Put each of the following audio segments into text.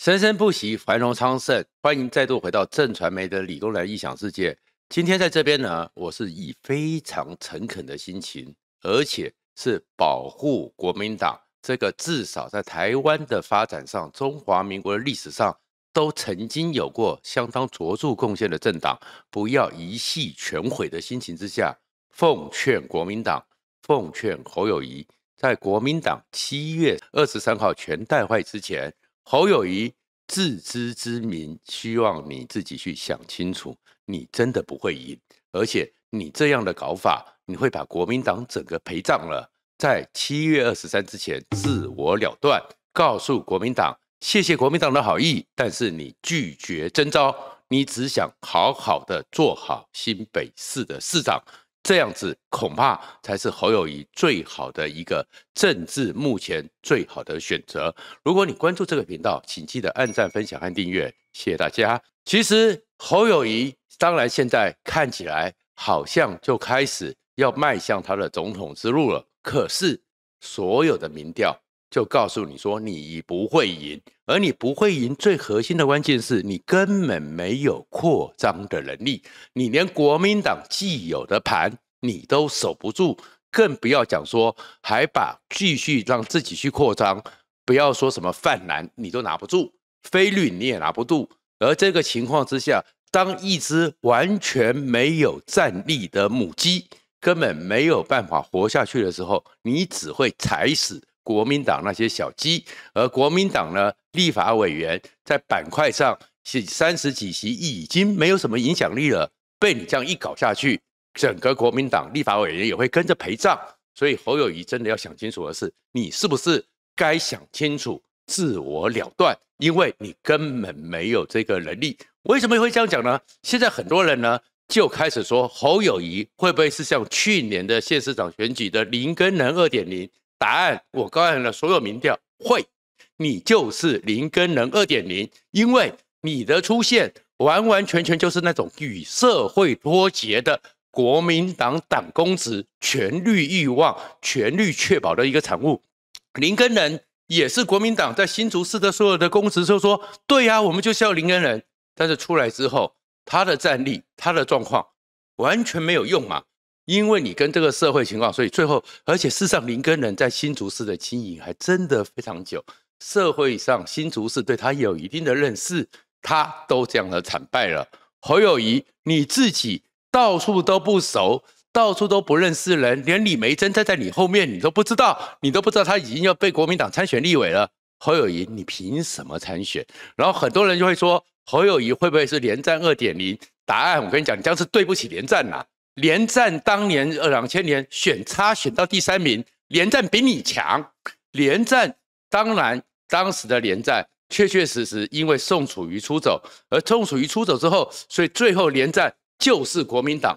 生生不息，繁荣昌盛。欢迎再度回到正传媒的李东来异想世界。今天在这边呢，我是以非常诚恳的心情，而且是保护国民党这个至少在台湾的发展上，中华民国历史上都曾经有过相当卓著贡献的政党，不要一夕全毁的心情之下，奉劝国民党，奉劝侯友谊，在国民党七月二十三号全代坏之前，侯友谊。自知之明，希望你自己去想清楚，你真的不会赢，而且你这样的搞法，你会把国民党整个陪葬了。在七月二十三之前，自我了断，告诉国民党，谢谢国民党的好意，但是你拒绝征召，你只想好好的做好新北市的市长。这样子恐怕才是侯友谊最好的一个政治目前最好的选择。如果你关注这个频道，请记得按赞、分享和订阅，谢谢大家。其实侯友谊当然现在看起来好像就开始要迈向他的总统之路了，可是所有的民调。就告诉你说，你不会赢，而你不会赢最核心的关键是你根本没有扩张的能力，你连国民党既有的盘你都守不住，更不要讲说还把继续让自己去扩张，不要说什么泛蓝你都拿不住，非绿你也拿不住，而这个情况之下，当一只完全没有战力的母鸡根本没有办法活下去的时候，你只会踩死。国民党那些小鸡，而国民党呢，立法委员在板块上是三十几席，已经没有什么影响力了。被你这样一搞下去，整个国民党立法委员也会跟着陪葬。所以侯友谊真的要想清楚的是，你是不是该想清楚，自我了断，因为你根本没有这个能力。为什么会这样讲呢？现在很多人呢就开始说，侯友谊会不会是像去年的县市长选举的林根南二点零？答案我刚才的所有民调会，你就是林根人二点零，因为你的出现完完全全就是那种与社会脱节的国民党党公职权力欲望、权力确保的一个产物。林根人也是国民党在新竹市的所有的公职，就说对呀，我们就是要林根人，但是出来之后，他的战力、他的状况完全没有用嘛。因为你跟这个社会情况，所以最后，而且事实上，林根人在新竹市的经营还真的非常久。社会上新竹市对他也有一定的认识，他都这样的惨败了。侯友谊，你自己到处都不熟，到处都不认识人，连李梅珍站在你后面，你都不知道，你都不知道他已经要被国民党参选立委了。侯友谊，你凭什么参选？然后很多人就会说，侯友谊会不会是连战二点零？答案我跟你讲，这样是对不起连战呐。连战当年呃两千年选差选到第三名，连战比你强。连战当然当时的连战确确实实因为宋楚瑜出走，而宋楚瑜出走之后，所以最后连战就是国民党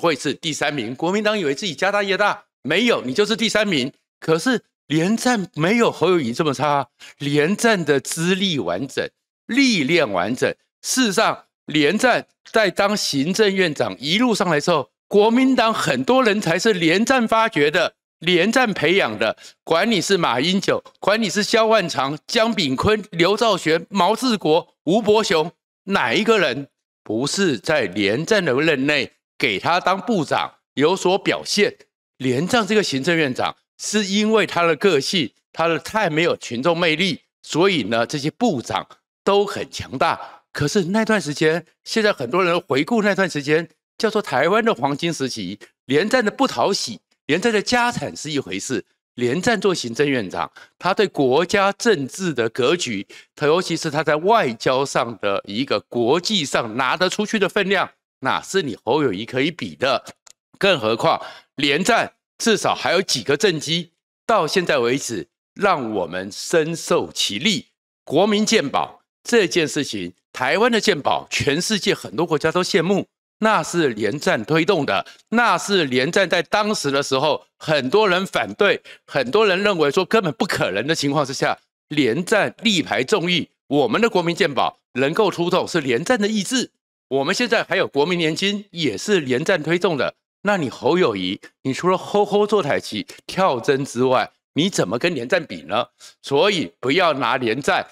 会是第三名。国民党以为自己家大业大，没有你就是第三名。可是连战没有侯友谊这么差，连战的资历完整、历练完整。事实上，连战在当行政院长一路上来之后。国民党很多人才是连战发掘的、连战培养的。管你是马英九、管你是萧万长、江炳坤、刘兆玄、毛治国、吴伯雄，哪一个人不是在连战的任内给他当部长有所表现？连战这个行政院长是因为他的个性，他的太没有群众魅力，所以呢，这些部长都很强大。可是那段时间，现在很多人回顾那段时间。叫做台湾的黄金时期，连战的不讨喜，连战的家产是一回事。连战做行政院长，他对国家政治的格局，他尤其是他在外交上的一个国际上拿得出去的分量，哪是你侯友谊可以比的？更何况连战至少还有几个政绩，到现在为止让我们深受其利。国民鉴宝这件事情，台湾的鉴宝，全世界很多国家都羡慕。那是连战推动的，那是连战在当时的时候，很多人反对，很多人认为说根本不可能的情况之下，连战力排众议，我们的国民健宝能够出动，是连战的意志。我们现在还有国民年金，也是连战推动的。那你侯友谊，你除了吼吼坐台旗、跳针之外，你怎么跟连战比呢？所以不要拿连战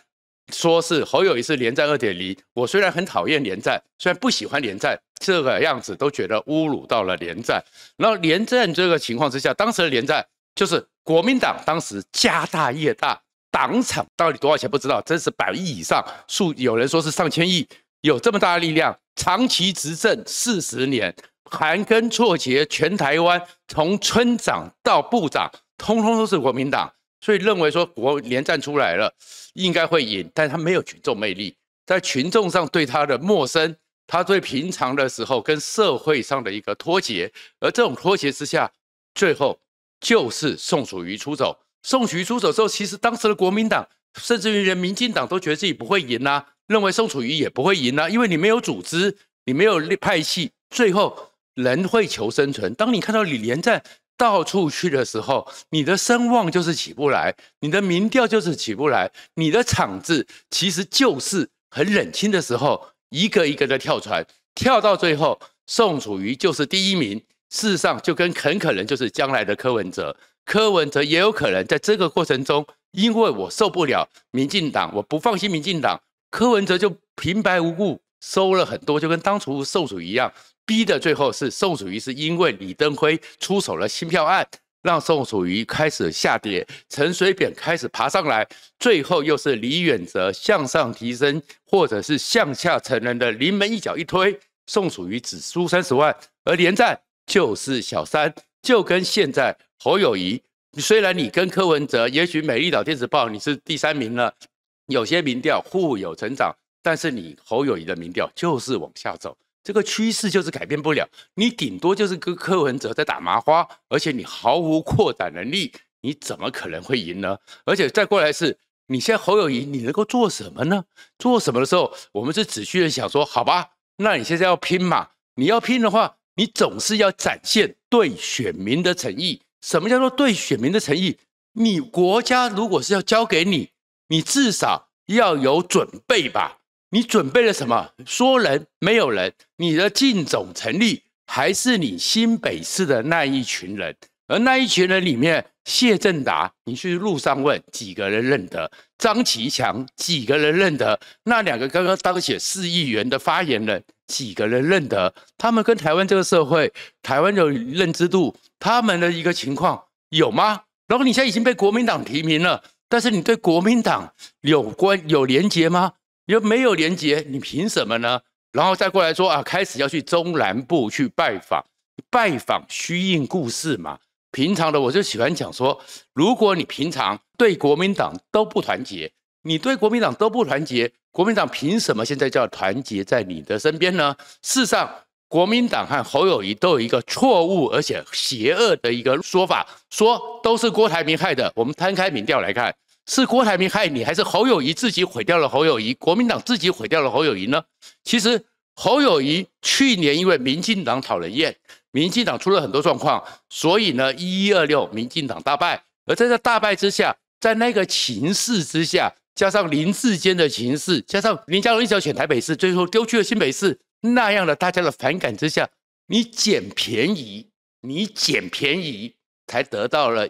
说是侯友谊是连战二点零。我虽然很讨厌连战，虽然不喜欢连战。这个样子都觉得侮辱到了连战，然后连战这个情况之下，当时的连战就是国民党当时家大业大，党产到底多少钱不知道，真是百亿以上，数有人说是上千亿，有这么大的力量，长期执政四十年，盘根错节，全台湾从村长到部长，通通都是国民党，所以认为说国连战出来了应该会赢，但他没有群众魅力，在群众上对他的陌生。他最平常的时候跟社会上的一个脱节，而这种脱节之下，最后就是宋楚瑜出走。宋楚瑜出走之后，其实当时的国民党甚至于民进党都觉得自己不会赢啦，认为宋楚瑜也不会赢啦，因为你没有组织，你没有派系，最后人会求生存。当你看到李连战到处去的时候，你的声望就是起不来，你的民调就是起不来，你的场子其实就是很冷清的时候。一个一个的跳船，跳到最后，宋楚瑜就是第一名。事实上，就跟很可能就是将来的柯文哲，柯文哲也有可能在这个过程中，因为我受不了民进党，我不放心民进党，柯文哲就平白无故收了很多，就跟当初宋楚瑜一样，逼的最后是宋楚瑜是因为李登辉出手了新票案。让宋楚瑜开始下跌，陈水扁开始爬上来，最后又是李远哲向上提升，或者是向下，陈仁的临门一脚一推，宋楚瑜只输三十万，而连战就是小三，就跟现在侯友谊，虽然你跟柯文哲，也许美丽岛电子报你是第三名了，有些民调互有成长，但是你侯友谊的民调就是往下走。这个趋势就是改变不了，你顶多就是跟柯文哲在打麻花，而且你毫无扩展能力，你怎么可能会赢呢？而且再过来是，你现在侯友谊，你能够做什么呢？做什么的时候，我们是仔细的想说，好吧，那你现在要拼嘛？你要拼的话，你总是要展现对选民的诚意。什么叫做对选民的诚意？你国家如果是要交给你，你至少要有准备吧。你准备了什么？说人没有人，你的进总成立还是你新北市的那一群人？而那一群人里面，谢振达，你去路上问几个人认得？张其强几个人认得？那两个刚刚当选市议员的发言人，几个人认得？他们跟台湾这个社会，台湾的认知度，他们的一个情况有吗？然后你现在已经被国民党提名了，但是你对国民党有关有连结吗？你没有连结，你凭什么呢？然后再过来说啊，开始要去中南部去拜访，拜访虚应故事嘛。平常的我就喜欢讲说，如果你平常对国民党都不团结，你对国民党都不团结，国民党凭什么现在叫团结在你的身边呢？事实上，国民党和侯友谊都有一个错误而且邪恶的一个说法，说都是郭台铭害的。我们摊开民调来看。是郭台铭害你，还是侯友谊自己毁掉了侯友谊？国民党自己毁掉了侯友谊呢？其实侯友谊去年因为民进党讨人厌，民进党出了很多状况，所以呢一一二六民进党大败。而在这大败之下，在那个情势之下，加上林志坚的情势，加上林佳龙一直要选台北市，最后丢去了新北市，那样的大家的反感之下，你捡便宜，你捡便宜才得到了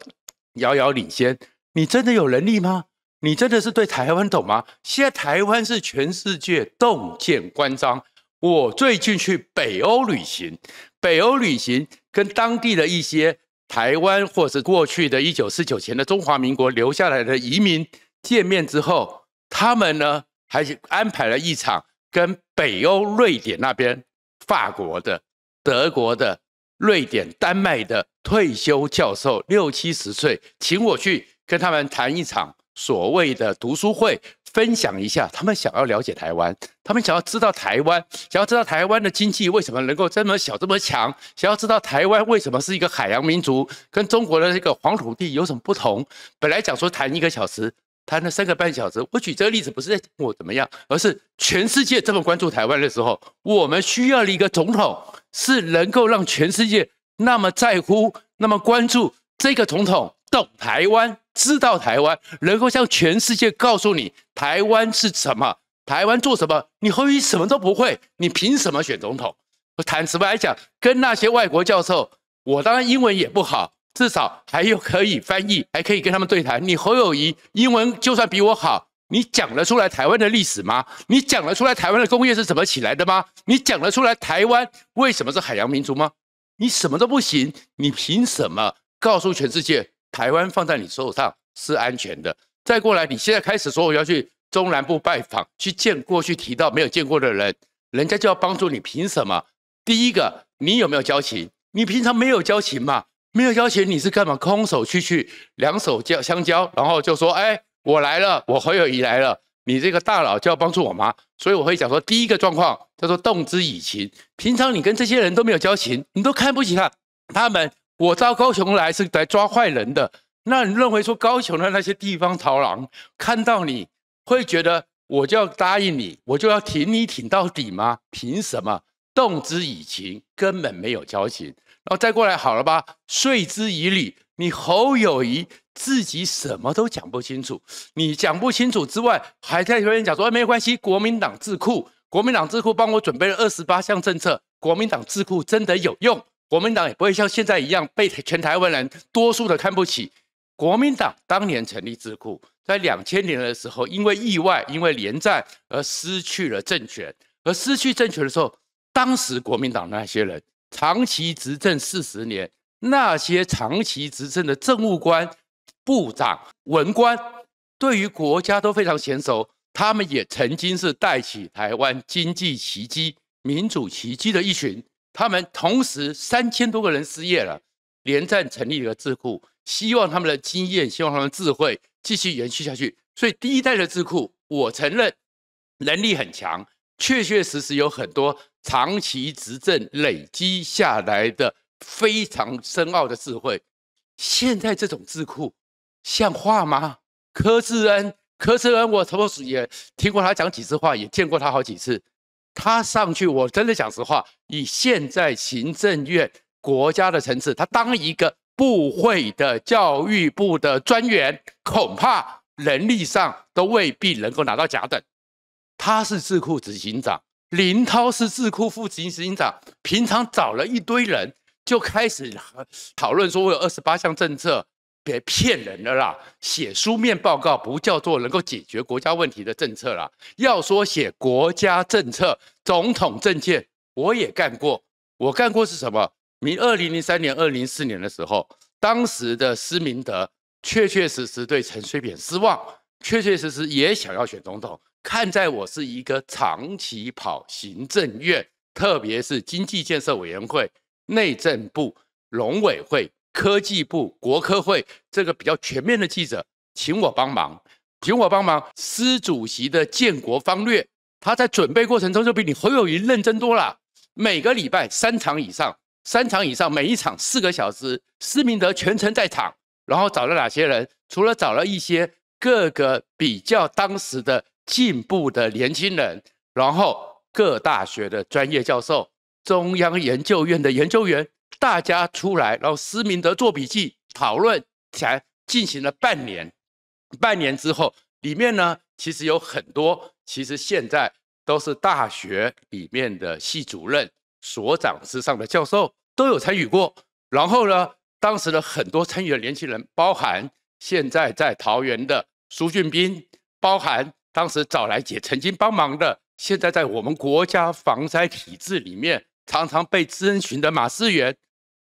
遥遥领先。你真的有能力吗？你真的是对台湾懂吗？现在台湾是全世界洞见关张。我最近去北欧旅行，北欧旅行跟当地的一些台湾或是过去的一九四九前的中华民国留下来的移民见面之后，他们呢还是安排了一场跟北欧瑞典那边、法国的、德国的、瑞典、丹麦的退休教授六七十岁，请我去。跟他们谈一场所谓的读书会，分享一下他们想要了解台湾，他们想要知道台湾，想要知道台湾的经济为什么能够这么小这么强，想要知道台湾为什么是一个海洋民族，跟中国的这个黄土地有什么不同。本来讲说谈一个小时，谈了三个半小时。我举这个例子不是在我怎么样，而是全世界这么关注台湾的时候，我们需要的一个总统是能够让全世界那么在乎，那么关注这个总统。懂台湾，知道台湾，能够向全世界告诉你台湾是什么，台湾做什么？你侯友什么都不会，你凭什么选总统？我坦白来讲，跟那些外国教授，我当然英文也不好，至少还有可以翻译，还可以跟他们对谈。你侯友谊英文就算比我好，你讲得出来台湾的历史吗？你讲得出来台湾的工业是怎么起来的吗？你讲得出来台湾为什么是海洋民族吗？你什么都不行，你凭什么告诉全世界？台湾放在你手上是安全的。再过来，你现在开始说我要去中南部拜访，去见过去提到没有见过的人，人家就要帮助你，凭什么？第一个，你有没有交情？你平常没有交情嘛？没有交情，你是干嘛？空手去去，两手交相交，然后就说：“哎，我来了，我好友已来了。”你这个大佬就要帮助我吗？所以我会讲说，第一个状况叫做动之以情。平常你跟这些人都没有交情，你都看不起他，他们。我到高雄来是来抓坏人的，那你认为说高雄的那些地方逃狼看到你会觉得我就要答应你，我就要挺你挺到底吗？凭什么？动之以情，根本没有交情，然后再过来好了吧，睡之以理。你侯友谊自己什么都讲不清楚，你讲不清楚之外，还在跟人讲说没有关系，国民党智库，国民党智库帮我准备了二十八项政策，国民党智库真的有用。国民党也不会像现在一样被全台湾人多数的看不起。国民党当年成立智库，在两千年的时候，因为意外、因为连战而失去了政权。而失去政权的时候，当时国民党那些人长期执政四十年，那些长期执政的政务官、部长、文官，对于国家都非常娴熟。他们也曾经是带起台湾经济奇迹、民主奇迹的一群。他们同时三千多个人失业了，连战成立了智库，希望他们的经验，希望他们的智慧继续延续下去。所以第一代的智库，我承认能力很强，确确实实有很多长期执政累积下来的非常深奥的智慧。现在这种智库像话吗？柯志恩，柯志恩，我同时也听过他讲几次话，也见过他好几次。他上去，我真的讲实话，以现在行政院国家的层次，他当一个部会的教育部的专员，恐怕能力上都未必能够拿到甲等。他是智库执行长，林涛是智库副执行长，平常找了一堆人就开始讨论说，我有二十八项政策。别骗人了啦！写书面报告不叫做能够解决国家问题的政策啦。要说写国家政策、总统政见，我也干过。我干过是什么？明二零零三年、二零四年的时候，当时的施明德确确实实对陈水扁失望，确确实实也想要选总统。看在我是一个长期跑行政院，特别是经济建设委员会、内政部、农委会。科技部国科会这个比较全面的记者，请我帮忙，请我帮忙。施主席的建国方略，他在准备过程中就比你侯友宜认真多了。每个礼拜三场以上，三场以上，每一场四个小时。施明德全程在场，然后找了哪些人？除了找了一些各个比较当时的进步的年轻人，然后各大学的专业教授，中央研究院的研究员。大家出来，然后施明德做笔记讨论，才进行了半年。半年之后，里面呢其实有很多，其实现在都是大学里面的系主任、所长之上的教授都有参与过。然后呢，当时的很多参与的年轻人，包含现在在桃园的苏俊斌，包含当时找来姐曾经帮忙的，现在在我们国家防灾体制里面常常被咨询的马思源。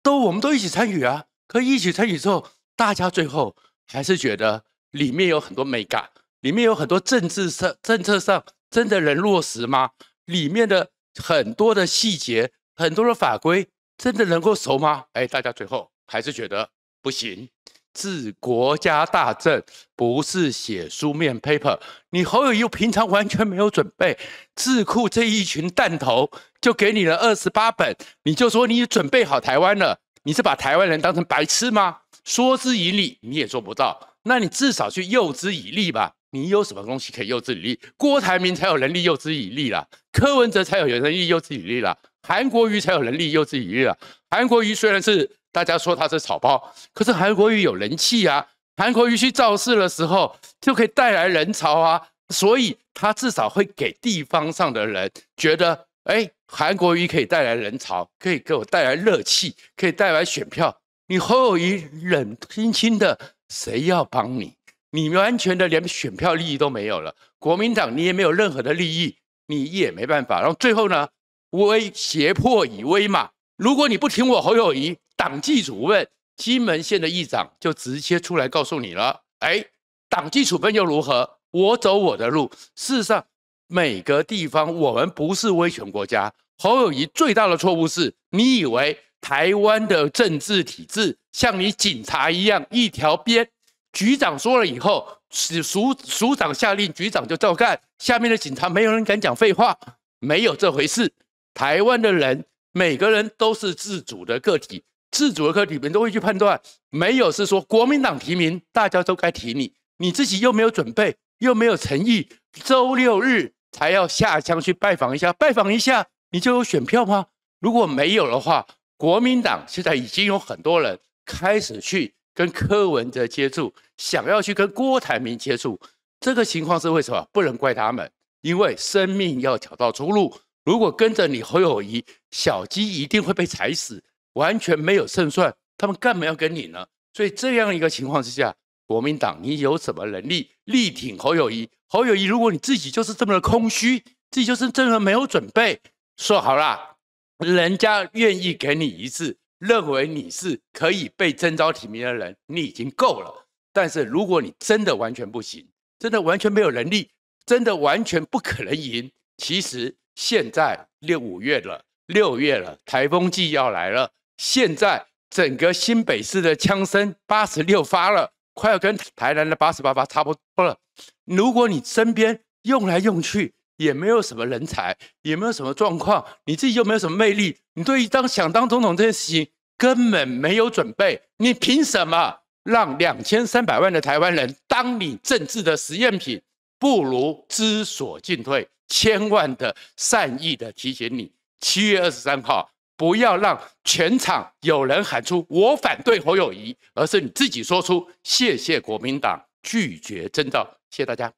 都，我们都一起参与啊！可一起参与之后，大家最后还是觉得里面有很多美感，里面有很多政治上政策上真的能落实吗？里面的很多的细节，很多的法规，真的能够熟吗？哎，大家最后还是觉得不行。治国家大政不是写书面 paper，你侯友义平常完全没有准备，智库这一群弹头就给你了二十八本，你就说你准备好台湾了？你是把台湾人当成白痴吗？说之以理你也做不到，那你至少去诱之以利吧。你有什么东西可以诱之以利？郭台铭才有能力诱之以利啦，柯文哲才有能力诱之以利啦，韩国瑜才有能力诱之以利啦。韩国瑜虽然是。大家说他是草包，可是韩国瑜有人气啊。韩国瑜去造势的时候，就可以带来人潮啊，所以他至少会给地方上的人觉得，哎，韩国瑜可以带来人潮，可以给我带来热气，可以带来选票。你侯友谊冷冰冰的，谁要帮你？你完全的连选票利益都没有了，国民党你也没有任何的利益，你也没办法。然后最后呢，威胁迫以威嘛，如果你不听我侯友谊。党纪处分，金门县的议长就直接出来告诉你了。哎，党纪处分又如何？我走我的路。事实上，每个地方我们不是威权国家。侯友谊最大的错误是，你以为台湾的政治体制像你警察一样，一条边，局长说了以后，署署署长下令，局长就照干，下面的警察没有人敢讲废话，没有这回事。台湾的人，每个人都是自主的个体。自主的课里们都会去判断，没有是说国民党提名，大家都该提你，你自己又没有准备，又没有诚意，周六日才要下乡去拜访一下，拜访一下，你就有选票吗？如果没有的话，国民党现在已经有很多人开始去跟柯文哲接触，想要去跟郭台铭接触，这个情况是为什么？不能怪他们，因为生命要找到出路，如果跟着你侯友谊，小鸡一定会被踩死。完全没有胜算，他们干嘛要跟你呢？所以这样一个情况之下，国民党你有什么能力力挺侯友谊？侯友谊，如果你自己就是这么的空虚，自己就是真的没有准备，说好啦，人家愿意给你一次，认为你是可以被征召提名的人，你已经够了。但是如果你真的完全不行，真的完全没有能力，真的完全不可能赢。其实现在六五月了，六月了，台风季要来了。现在整个新北市的枪声八十六发了，快要跟台南的八十八发差不多了。如果你身边用来用去也没有什么人才，也没有什么状况，你自己又没有什么魅力，你对于当想当总统这件事情根本没有准备，你凭什么让两千三百万的台湾人当你政治的实验品？不如知所进退，千万的善意的提醒你，七月二十三号。不要让全场有人喊出“我反对侯友谊”，而是你自己说出“谢谢国民党拒绝征召”。谢谢大家。